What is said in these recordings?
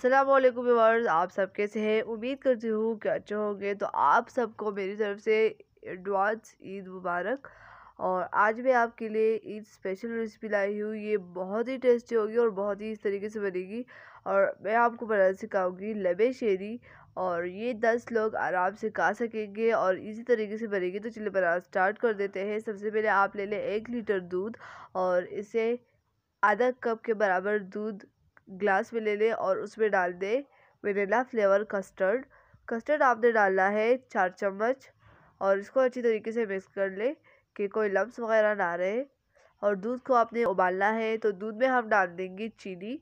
अस्सलाम वालेकुम व्यूअर्स आप सब कैसे हैं उम्मीद करती हूँ कि अच्छे होंगे तो आप सबको मेरी तरफ से एडवांस ईद मुबारक और आज मैं आपके लिए ईद स्पेशल रेसिपी लाई हूँ ये बहुत ही टेस्टी होगी और बहुत ही इस तरीके से बनेगी और मैं आपको बनाना सिखाऊंगी लबे शेरी और ये दस लोग आराम से खा सकेंगे और इसी तरीके से बनेगी तो चलिए बनाना स्टार्ट कर देते हैं सबसे पहले आप ले लें एक लीटर दूध और इसे आधा कप के बराबर दूध ग्लास में ले लें और उसमें डाल दें वनीला फ्लेवर कस्टर्ड कस्टर्ड आपने डालना है चार चम्मच और इसको अच्छी तरीके से मिक्स कर लें कि कोई लम्स वगैरह ना रहे और दूध को आपने उबालना है तो दूध में हम डाल देंगे चीनी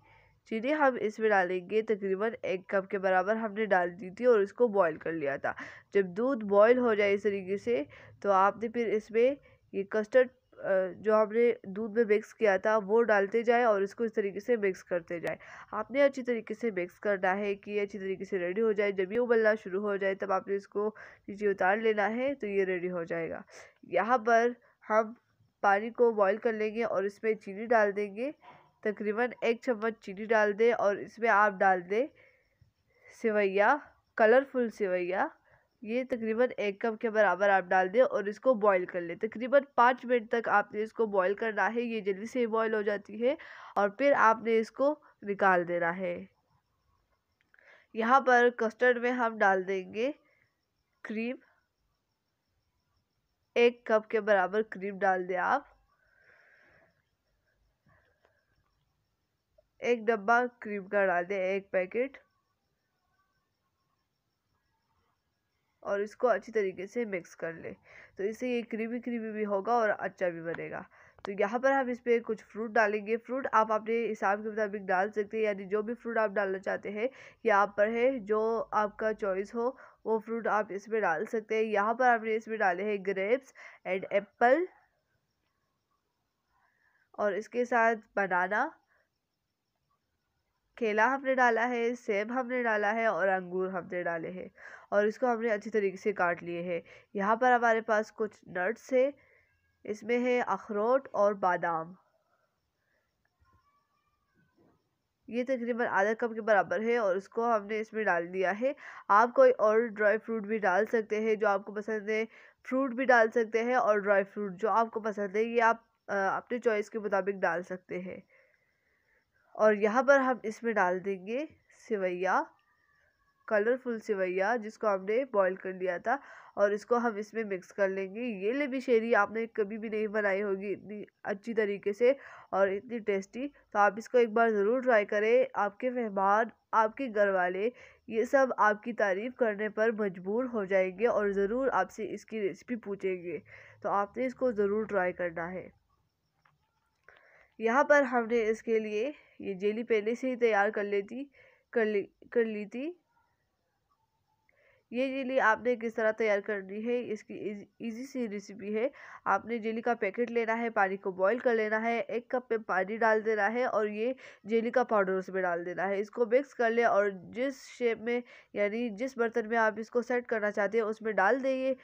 चीनी हम इसमें डालेंगे तकरीबन एक कप के बराबर हमने डाल दी थी और इसको बॉईल कर लिया था जब दूध बॉईल हो जाए इस तरीके से तो आपने फिर इसमें ये कस्टर्ड जो हमने दूध में मिक्स किया था वो डालते जाए और इसको इस तरीके से मिक्स करते जाए आपने अच्छी तरीके से मिक्स करना है कि अच्छी तरीके से रेडी हो जाए जब ये उबलना शुरू हो जाए तब आपने इसको नीचे उतार लेना है तो ये रेडी हो जाएगा यहाँ पर हम पानी को बॉईल कर लेंगे और इसमें चीनी डाल देंगे तकरीबन एक चम्मच चीनी डाल दें और इसमें आप डाल दें सेवैया कलरफुल सेवैया ये तकरीबन एक कप के बराबर आप डाल दें और इसको बॉईल कर लें तकरीबन पाँच मिनट तक आपने इसको बॉईल करना है ये जल्दी से ही बॉईल हो जाती है और फिर आपने इसको निकाल देना है यहाँ पर कस्टर्ड में हम डाल देंगे क्रीम एक कप के बराबर क्रीम डाल दें आप एक डब्बा क्रीम का डाल दें एक पैकेट और इसको अच्छी तरीके से मिक्स कर लें तो इससे ये क्रीमी क्रीमी भी होगा और अच्छा भी बनेगा तो यहाँ पर हम इस पर कुछ फ्रूट डालेंगे फ्रूट आप अपने हिसाब के मुताबिक डाल सकते हैं यानी जो भी फ्रूट आप डालना चाहते हैं यहाँ पर है जो आपका चॉइस हो वो फ्रूट आप इसमें डाल सकते हैं यहाँ पर आपने इसमें डाले हैं ग्रेप्स एंड एप्पल और इसके साथ बनाना केला हमने डाला है सेब हमने डाला है और अंगूर हमने डाले हैं और इसको हमने अच्छी तरीके से काट लिए हैं यहाँ पर हमारे पास कुछ नट्स है इसमें है अखरोट और बादाम ये तकरीबन आधा कप के बराबर है और इसको हमने इसमें डाल दिया है आप कोई और ड्राई फ्रूट भी डाल सकते हैं जो आपको पसंद है फ्रूट भी डाल सकते हैं और ड्राई फ्रूट जो आपको पसंद है ये आप अपने चॉइस के मुताबिक डाल सकते हैं और यहाँ पर हम इसमें डाल देंगे सिवैया कलरफुल सिवैया जिसको हमने बॉईल कर लिया था और इसको हम इसमें मिक्स कर लेंगे ये शेरी आपने कभी भी नहीं बनाई होगी इतनी अच्छी तरीके से और इतनी टेस्टी तो आप इसको एक बार ज़रूर ट्राई करें आपके मेहमान आपके घर वाले ये सब आपकी तारीफ़ करने पर मजबूर हो जाएंगे और ज़रूर आपसे इसकी रेसिपी पूछेंगे तो आपने इसको ज़रूर ट्राई करना है यहाँ पर हमने इसके लिए ये जेली पहले से ही तैयार कर लेती कर ली कर ली थी ये जेली आपने किस तरह तैयार करनी है इसकी इजी सी रेसिपी है आपने जेली का पैकेट लेना है पानी को बॉईल कर लेना है एक कप में पानी डाल देना है और ये जेली का पाउडर उसमें डाल देना है इसको मिक्स कर ले और जिस शेप में यानी जिस बर्तन में आप इसको सेट करना चाहते हैं उसमें डाल दें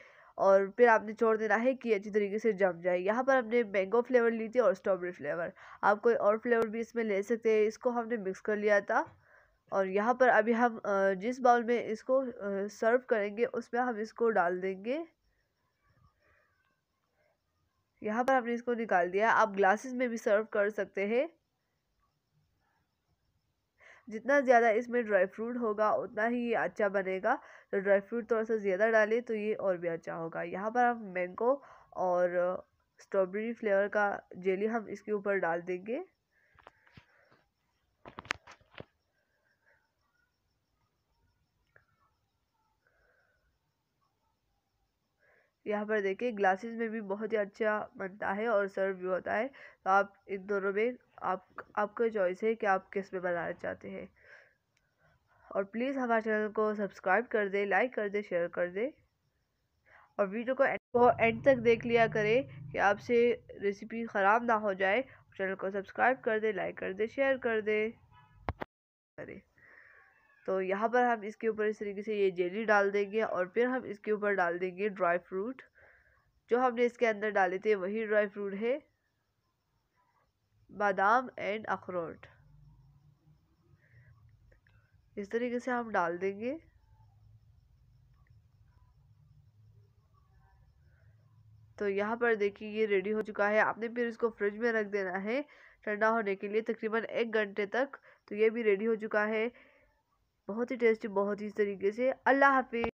और फिर आपने छोड़ देना है कि अच्छी तरीके से जम जाए यहाँ पर हमने मैंगो फ्लेवर ली थी और स्ट्रॉबेरी फ्लेवर आप कोई और फ्लेवर भी इसमें ले सकते हैं इसको हमने मिक्स कर लिया था और यहाँ पर अभी हम जिस बाउल में इसको सर्व करेंगे उसमें हम इसको डाल देंगे यहाँ पर हमने इसको निकाल दिया आप ग्लासेस में भी सर्व कर सकते हैं जितना ज़्यादा इसमें ड्राई फ्रूट होगा उतना ही ये अच्छा बनेगा तो ड्राई फ्रूट थोड़ा सा ज़्यादा डालें तो ये और भी अच्छा होगा यहाँ पर हम मैंगो और स्ट्रॉबेरी फ्लेवर का जेली हम इसके ऊपर डाल देंगे यहाँ पर देखिए ग्लासेस में भी बहुत ही अच्छा बनता है और सर्व भी होता है तो आप इन दोनों में आप आपका चॉइस है कि आप किस में बनाना चाहते हैं और प्लीज़ हमारे चैनल को सब्सक्राइब कर दे लाइक कर दे शेयर कर दे और वीडियो को एंड, को एंड तक देख लिया करें कि आपसे रेसिपी ख़राब ना हो जाए चैनल को सब्सक्राइब कर दे लाइक कर दे शेयर कर दे करें तो यहाँ पर हम इसके ऊपर इस तरीके से ये जेली डाल देंगे और फिर हम इसके ऊपर डाल देंगे ड्राई फ्रूट जो हमने इसके अंदर डाले थे वही ड्राई फ्रूट है बादाम एंड अखरोट इस तरीके से हम डाल देंगे तो यहाँ पर देखिए ये रेडी हो चुका है आपने फिर इसको फ्रिज में रख देना है ठंडा होने के लिए तकरीबन एक घंटे तक तो ये भी रेडी हो चुका है बहुत ही टेस्टी बहुत ही इस तरीके से अल्लाह हाफिज़